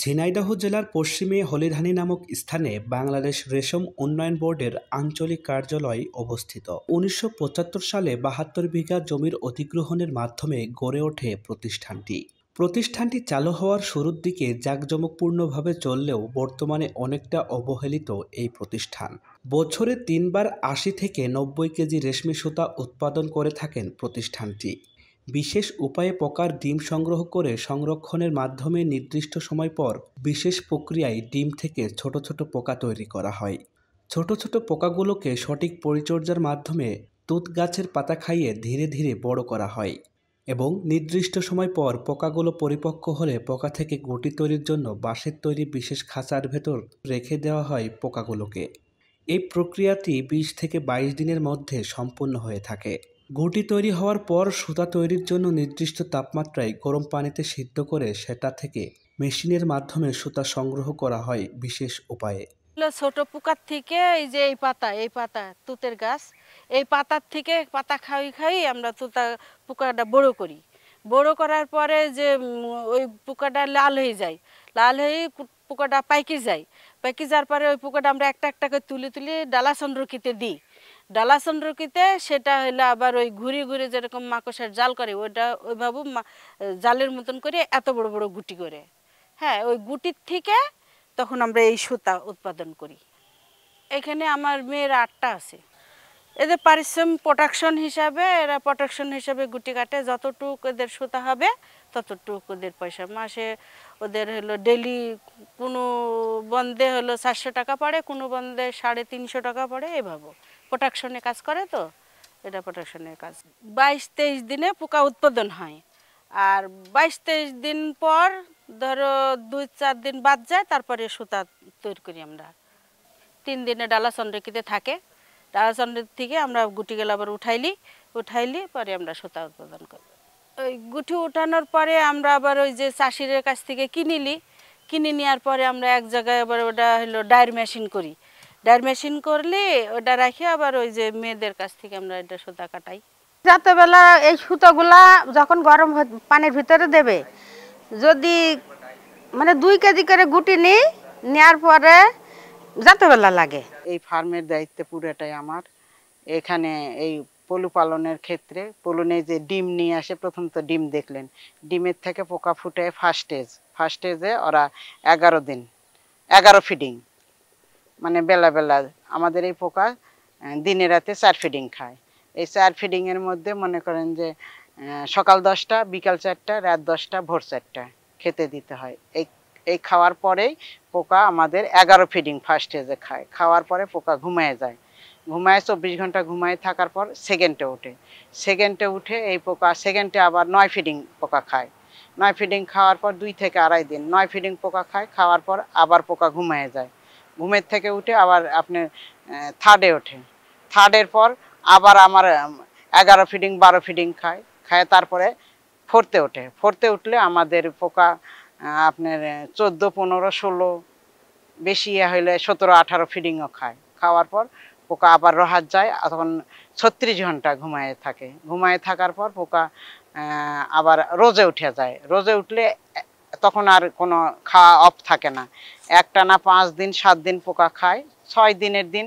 ঝিনাইদহ জেলার পশ্চিমে হলিধানী নামক স্থানে বাংলাদেশ রেশম উন্নয়ন বোর্ডের আঞ্চলিক কার্যালয় অবস্থিত উনিশশো সালে বাহাত্তর বিঘা জমির অধিগ্রহণের মাধ্যমে গড়ে ওঠে প্রতিষ্ঠানটি প্রতিষ্ঠানটি চালু হওয়ার শুরুর দিকে জাঁকজমকপূর্ণভাবে চললেও বর্তমানে অনেকটা অবহেলিত এই প্রতিষ্ঠান বছরে তিনবার আশি থেকে নব্বই কেজি রেশমি সুতা উৎপাদন করে থাকেন প্রতিষ্ঠানটি বিশেষ উপায়ে পোকার ডিম সংগ্রহ করে সংরক্ষণের মাধ্যমে নির্দিষ্ট সময় পর বিশেষ প্রক্রিয়ায় ডিম থেকে ছোট ছোট পোকা তৈরি করা হয় ছোট ছোট পোকাগুলোকে সঠিক পরিচর্যার মাধ্যমে তুত গাছের পাতা খাইয়ে ধীরে ধীরে বড় করা হয় এবং নির্দিষ্ট সময় পর পোকাগুলো পরিপক্ক হলে পোকা থেকে গুটি তৈরির জন্য বাঁশের তৈরি বিশেষ খাঁচার ভেতর রেখে দেওয়া হয় পোকাগুলোকে এই প্রক্রিয়াটি বিশ থেকে বাইশ দিনের মধ্যে সম্পূর্ণ হয়ে থাকে ঘুটি তৈরি হওয়ার পর সুতা তৈরির জন্য নির্দিষ্ট তাপমাত্রায় গরম পানিতে সিদ্ধ করে সেটা থেকে মেশিনের মাধ্যমে সুতা সংগ্রহ করা হয় বিশেষ উপায়ে ছোট পোকার থেকে এই যে এই পাতা এই পাতা তুতের গাছ এই পাতার থেকে পাতা খাই খাই আমরা তুতা পোকাটা বড় করি বড় করার পরে যে ওই পোকাটা লাল হয়ে যায় লাল হয়ে পোকাটা পাইকে যায় পেকে যার পরে ওই পোকাটা আমরা একটা একটা করে তুলে তুলে ডালা চন্দ্রকিতে দিই ডালা চন্দ্রকিতে সেটা হলো আবার ওই ঘুরে ঘুরে যেরকম মাকসার জাল করে ওইটা ওইভাবে জালের মতন করে এত বড় বড় গুটি করে হ্যাঁ ওই গুটির থেকে তখন আমরা এই সুতা উৎপাদন করি এখানে আমার মেয়ের আটটা আছে এদের পারিশ্রম প্রোটেকশন হিসাবে এরা প্রোটেকশন হিসাবে গুটি কাটে যতটুকু এদের সুতা হবে ততটুক ওদের পয়সা মাসে ওদের হলো ডেলি কোনো বন্ধে হলো চারশো টাকা পড়ে কোনো বন্ধে সাড়ে তিনশো টাকা পড়ে এভাবে প্রোটেকশনে কাজ করে তো এটা প্রোটেকশনের কাজ বাইশ তেইশ দিনে পোকা উৎপাদন হয় আর বাইশ তেইশ দিন পর ধরো দুই চার দিন বাদ যায় তারপরে সুতা তৈরি করি আমরা তিন দিনে ডালা চন্দ্রকিতে থাকে তারাচণ্ডের থেকে আমরা গুটিগুলো আবার উঠাইলি উঠাইলি পরে আমরা সুতা উৎপাদন করি ওই গুটি উঠানোর পরে আমরা আবার ওই যে চাষির কাছ থেকে কিনিলি কিনে নেওয়ার পরে আমরা এক জায়গায় আবার ওটা হলো ডায়ের মেশিন করি ডায়ের মেশিন করলে ওটা রাখি আবার ওই যে মেয়েদের কাছ থেকে আমরা এটা সুতা কাটাই রাতেবেলা এই সুতাগুলা যখন গরম পানির ভিতরে দেবে যদি মানে দুই কেজি করে গুটি নিই নেওয়ার পরে যতবেলা লাগে এই ফার্মের দায়িত্ব পুরোটাই আমার এখানে এই পলু পালনের ক্ষেত্রে পলুনে যে ডিম নিয়ে আসে প্রথম তো ডিম দেখলেন ডিমের থেকে পোকা ফুটে ফার্স্ট এজ ফার্স্ট এজে ওরা এগারো দিন এগারো ফিডিং মানে বেলা বেলা আমাদের এই পোকা দিনে রাতে চার ফিডিং খায় এই চার ফিডিংয়ের মধ্যে মনে করেন যে সকাল দশটা বিকাল চারটা রাত দশটা ভোর চারটা খেতে দিতে হয় এই এই খাওয়ার পরেই পোকা আমাদের এগারো ফিডিং ফার্স্ট হেজে খায় খাওয়ার পরে পোকা ঘুমায় যায় ঘুমায় চব্বিশ ঘন্টা ঘুমায় থাকার পর সেকেন্ডে ওঠে সেকেন্ডে উঠে এই পোকা সেকেন্ডে আবার নয় ফিডিং পোকা খায় নয় ফিডিং খাওয়ার পর দুই থেকে আড়াই দিন নয় ফিডিং পোকা খায় খাওয়ার পর আবার পোকা ঘুমায় যায় ঘুমের থেকে উঠে আবার আপনি থার্ডে ওঠে থার্ডের পর আবার আমার এগারো ফিডিং বারো ফিডিং খায় খায় তারপরে ফোরতে ওঠে ফোরতে উঠলে আমাদের পোকা আপনার চোদ্দো পনেরো ষোলো বেশি ইয়ে হইলে সতেরো আঠারো ফিডিংও খায় খাওয়ার পর পোকা আবার রহাত যায় তখন ছত্রিশ ঘন্টা ঘুমায় থাকে ঘুমায় থাকার পর পোকা আবার রোজে উঠে যায় রোজে উঠলে তখন আর কোনো খাওয়া অফ থাকে না একটা না পাঁচ দিন সাত দিন পোকা খায় ছয় দিনের দিন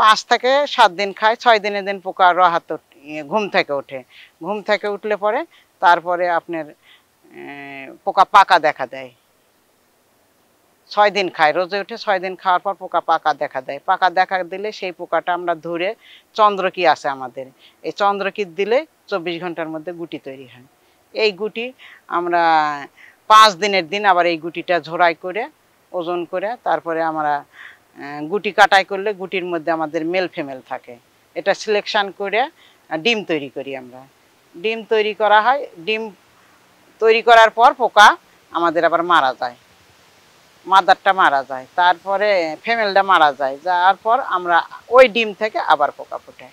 পাঁচ থেকে সাত দিন খায় ছয় দিনের দিন পোকা রহাত ইয়ে, ঘুম থেকে ওঠে ঘুম থেকে উঠলে পরে তারপরে আপনার পোকা পাকা দেখা দেয় ছয় দিন খায় রোজে উঠে ছয় দিন খাওয়ার পর পোকা পাকা দেখা দেয় পাকা দেখা দিলে সেই পোকাটা আমরা ধরে চন্দ্রকি আছে আমাদের এই চন্দ্রকি দিলে চব্বিশ ঘন্টার মধ্যে গুটি তৈরি হয় এই গুটি আমরা পাঁচ দিনের দিন আবার এই গুটিটা ঝোড়াই করে ওজন করে তারপরে আমরা গুটি কাটাই করলে গুটির মধ্যে আমাদের মেল ফেমেল থাকে এটা সিলেকশন করে ডিম তৈরি করি আমরা ডিম তৈরি করা হয় ডিম তৈরি করার পর পোকা আমাদের আবার মারা যায় মাদারটা মারা যায় তারপরে ফেমেলটা মারা যায় যাওয়ার পর আমরা ওই ডিম থেকে আবার পোকা ফুটাই